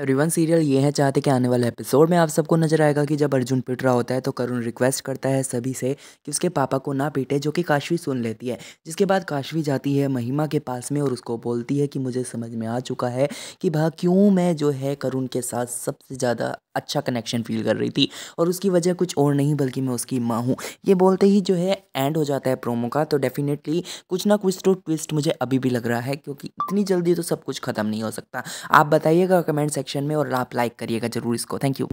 everyone serial ये है चाहते कि आने वाले एपिसोड में आप सबको नजर आएगा कि जब अर्जुन पिट रहा होता है तो करुण रिक्वेस्ट करता है सभी से कि उसके पापा को ना पीटे जो कि काशवी सुन लेती है जिसके बाद काशवी जाती है महिमा के पास में और उसको बोलती है कि मुझे समझ में आ चुका है कि भा क्यों मैं जो है करुण के साथ सबसे ज़्यादा अच्छा कनेक्शन फील कर रही थी और उसकी वजह कुछ और नहीं बल्कि मैं उसकी माँ हूँ ये बोलते ही जो है एंड हो जाता है प्रोमो का तो डेफिनेटली कुछ ना कुछ तो ट्विस्ट मुझे अभी भी लग रहा है क्योंकि इतनी जल्दी तो सब कुछ ख़त्म नहीं हो सकता आप बताइएगा कमेंट सेक्शन सेक्शन में और आप लाइक करिएगा जरूर इसको थैंक यू